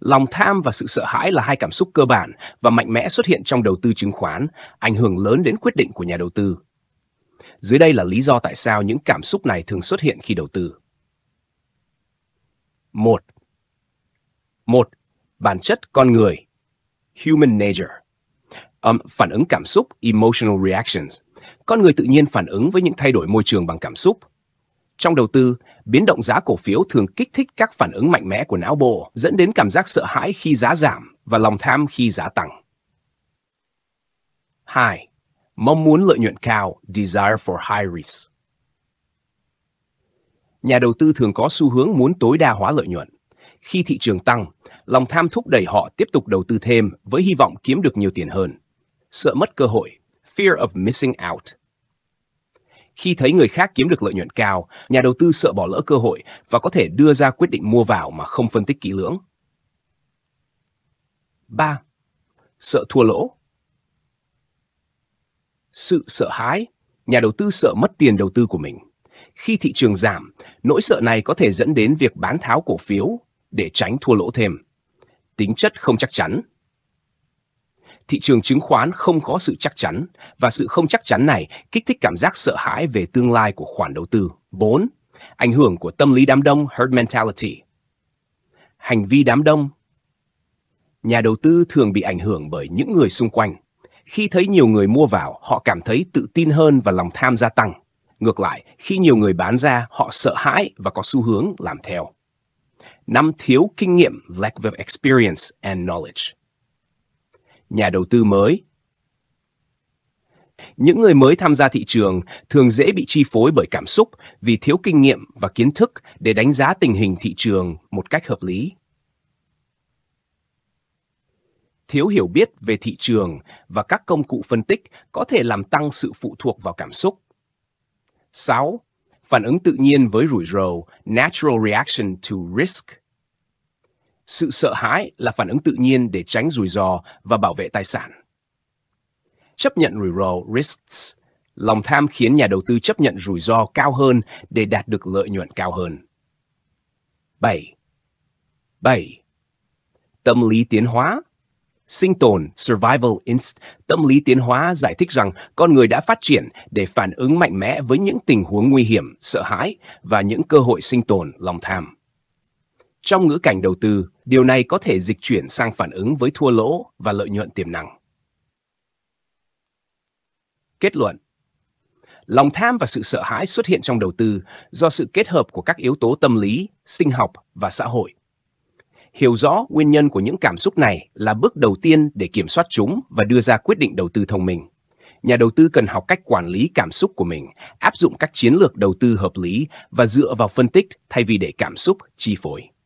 lòng tham và sự sợ hãi là hai cảm xúc cơ bản và mạnh mẽ xuất hiện trong đầu tư chứng khoán, ảnh hưởng lớn đến quyết định của nhà đầu tư. Dưới đây là lý do tại sao những cảm xúc này thường xuất hiện khi đầu tư. 1. 1. Bản chất con người Human nature um, Phản ứng cảm xúc Emotional reactions Con người tự nhiên phản ứng với những thay đổi môi trường bằng cảm xúc trong đầu tư, biến động giá cổ phiếu thường kích thích các phản ứng mạnh mẽ của não bộ, dẫn đến cảm giác sợ hãi khi giá giảm và lòng tham khi giá tăng. 2. Mong muốn lợi nhuận cao, desire for high risk. Nhà đầu tư thường có xu hướng muốn tối đa hóa lợi nhuận. Khi thị trường tăng, lòng tham thúc đẩy họ tiếp tục đầu tư thêm với hy vọng kiếm được nhiều tiền hơn. Sợ mất cơ hội, fear of missing out, khi thấy người khác kiếm được lợi nhuận cao, nhà đầu tư sợ bỏ lỡ cơ hội và có thể đưa ra quyết định mua vào mà không phân tích kỹ lưỡng. 3. Sợ thua lỗ. Sự sợ hãi, nhà đầu tư sợ mất tiền đầu tư của mình. Khi thị trường giảm, nỗi sợ này có thể dẫn đến việc bán tháo cổ phiếu để tránh thua lỗ thêm. Tính chất không chắc chắn, thị trường chứng khoán không có sự chắc chắn và sự không chắc chắn này kích thích cảm giác sợ hãi về tương lai của khoản đầu tư. 4. Ảnh hưởng của tâm lý đám đông herd mentality. Hành vi đám đông. Nhà đầu tư thường bị ảnh hưởng bởi những người xung quanh. Khi thấy nhiều người mua vào, họ cảm thấy tự tin hơn và lòng tham gia tăng. Ngược lại, khi nhiều người bán ra, họ sợ hãi và có xu hướng làm theo. Năm thiếu kinh nghiệm, lack of experience and knowledge nhà đầu tư mới. Những người mới tham gia thị trường thường dễ bị chi phối bởi cảm xúc vì thiếu kinh nghiệm và kiến thức để đánh giá tình hình thị trường một cách hợp lý. Thiếu hiểu biết về thị trường và các công cụ phân tích có thể làm tăng sự phụ thuộc vào cảm xúc. 6. Phản ứng tự nhiên với rủi ro, natural reaction to risk sự sợ hãi là phản ứng tự nhiên để tránh rủi ro và bảo vệ tài sản. Chấp nhận rủi ro risks, lòng tham khiến nhà đầu tư chấp nhận rủi ro cao hơn để đạt được lợi nhuận cao hơn. 7. 7. Tâm lý tiến hóa sinh tồn survival instinct tâm lý tiến hóa giải thích rằng con người đã phát triển để phản ứng mạnh mẽ với những tình huống nguy hiểm sợ hãi và những cơ hội sinh tồn lòng tham trong ngữ cảnh đầu tư Điều này có thể dịch chuyển sang phản ứng với thua lỗ và lợi nhuận tiềm năng. Kết luận Lòng tham và sự sợ hãi xuất hiện trong đầu tư do sự kết hợp của các yếu tố tâm lý, sinh học và xã hội. Hiểu rõ nguyên nhân của những cảm xúc này là bước đầu tiên để kiểm soát chúng và đưa ra quyết định đầu tư thông minh. Nhà đầu tư cần học cách quản lý cảm xúc của mình, áp dụng các chiến lược đầu tư hợp lý và dựa vào phân tích thay vì để cảm xúc chi phối.